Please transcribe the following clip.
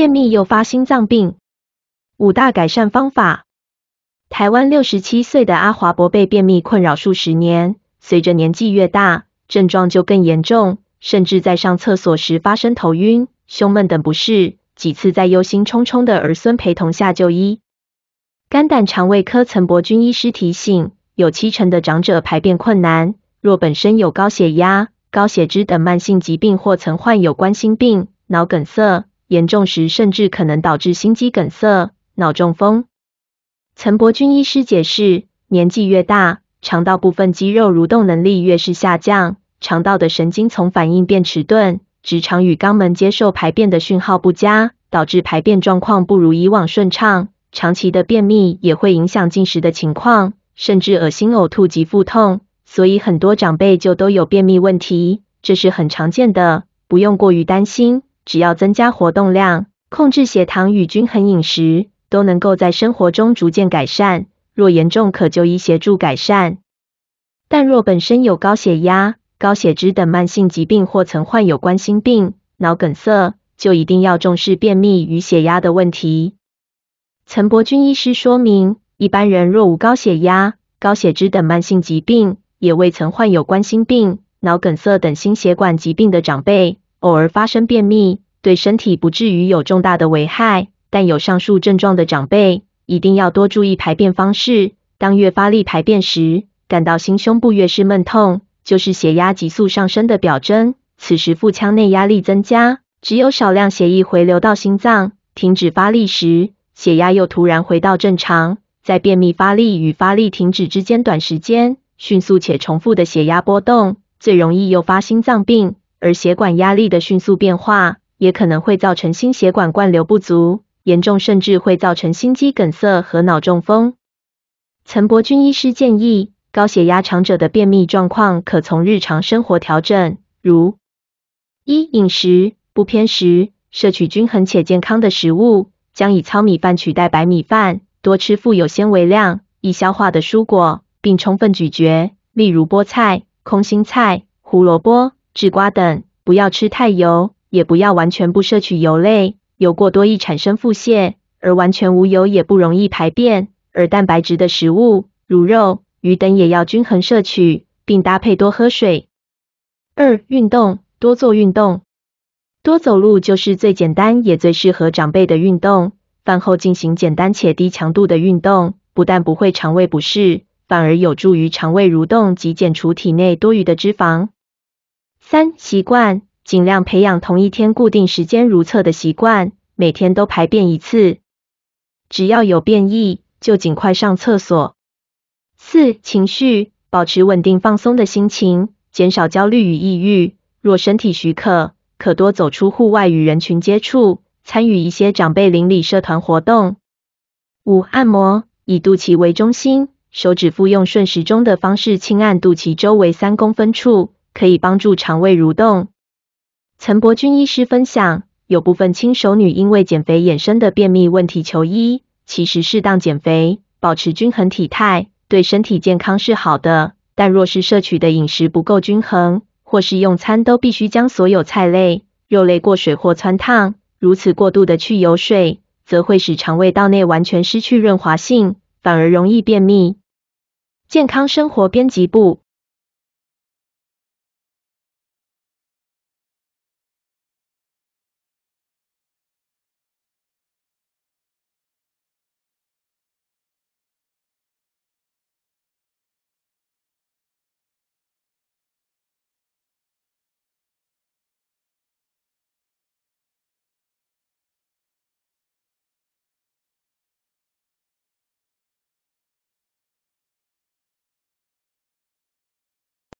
便秘诱发心脏病，五大改善方法。台湾六十七岁的阿华伯被便秘困扰数十年，随着年纪越大，症状就更严重，甚至在上厕所时发生头晕、胸闷等不适，几次在忧心忡忡的儿孙陪同下就医。肝胆肠胃科岑伯君医师提醒，有七成的长者排便困难，若本身有高血压、高血脂等慢性疾病，或曾患有冠心病、脑梗塞。严重时甚至可能导致心肌梗塞、脑中风。陈伯君医师解释，年纪越大，肠道部分肌肉蠕动能力越是下降，肠道的神经丛反应变迟钝，直肠与肛门接受排便的讯号不佳，导致排便状况不如以往顺畅。长期的便秘也会影响进食的情况，甚至恶心、呕吐及腹痛。所以很多长辈就都有便秘问题，这是很常见的，不用过于担心。只要增加活动量、控制血糖与均衡饮食，都能够在生活中逐渐改善。若严重，可就医协助改善。但若本身有高血压、高血脂等慢性疾病，或曾患有冠心病、脑梗塞，就一定要重视便秘与血压的问题。陈伯钧医师说明，一般人若无高血压、高血脂等慢性疾病，也未曾患有冠心病、脑梗塞等心血管疾病的长辈，偶尔发生便秘，对身体不至于有重大的危害。但有上述症状的长辈，一定要多注意排便方式。当越发力排便时，感到心胸部越是闷痛，就是血压急速上升的表征。此时腹腔内压力增加，只有少量血液回流到心脏。停止发力时，血压又突然回到正常。在便秘发力与发力停止之间短时间，迅速且重复的血压波动，最容易诱发心脏病。而血管压力的迅速变化，也可能会造成心血管灌流不足，严重甚至会造成心肌梗塞和脑中风。陈伯钧医师建议，高血压长者的便秘状况可从日常生活调整，如：一、饮食不偏食，摄取均衡且健康的食物，将以糙米饭取代白米饭，多吃富有纤维量、易消化的蔬果，并充分咀嚼，例如菠菜、空心菜、胡萝卜。制瓜等，不要吃太油，也不要完全不摄取油类，油过多易产生腹泻，而完全无油也不容易排便。而蛋白质的食物，如肉、鱼等也要均衡摄取，并搭配多喝水。二、运动，多做运动，多走路就是最简单也最适合长辈的运动。饭后进行简单且低强度的运动，不但不会肠胃不适，反而有助于肠胃蠕动及减除体内多余的脂肪。三、习惯尽量培养同一天固定时间如厕的习惯，每天都排便一次，只要有便意就尽快上厕所。四、情绪保持稳定放松的心情，减少焦虑与抑郁。若身体许可，可多走出户外与人群接触，参与一些长辈邻里社团活动。五、按摩以肚脐为中心，手指腹用顺时钟的方式轻按肚脐周围三公分处。可以帮助肠胃蠕动。陈伯钧医师分享，有部分轻熟女因为减肥衍生的便秘问题求医，其实适当减肥，保持均衡体态，对身体健康是好的。但若是摄取的饮食不够均衡，或是用餐都必须将所有菜类、肉类过水或汆烫，如此过度的去油水，则会使肠胃道内完全失去润滑性，反而容易便秘。健康生活编辑部。